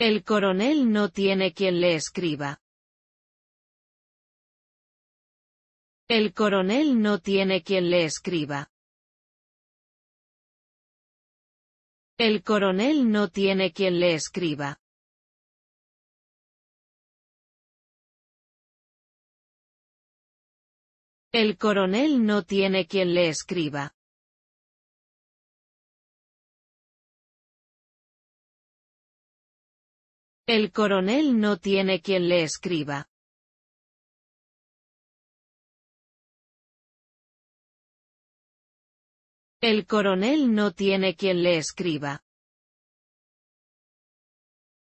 El coronel no tiene quien le escriba. El coronel no tiene quien le escriba. El coronel no tiene quien le escriba. El coronel no tiene quien le escriba. El coronel no tiene quien le escriba. El coronel no tiene quien le escriba.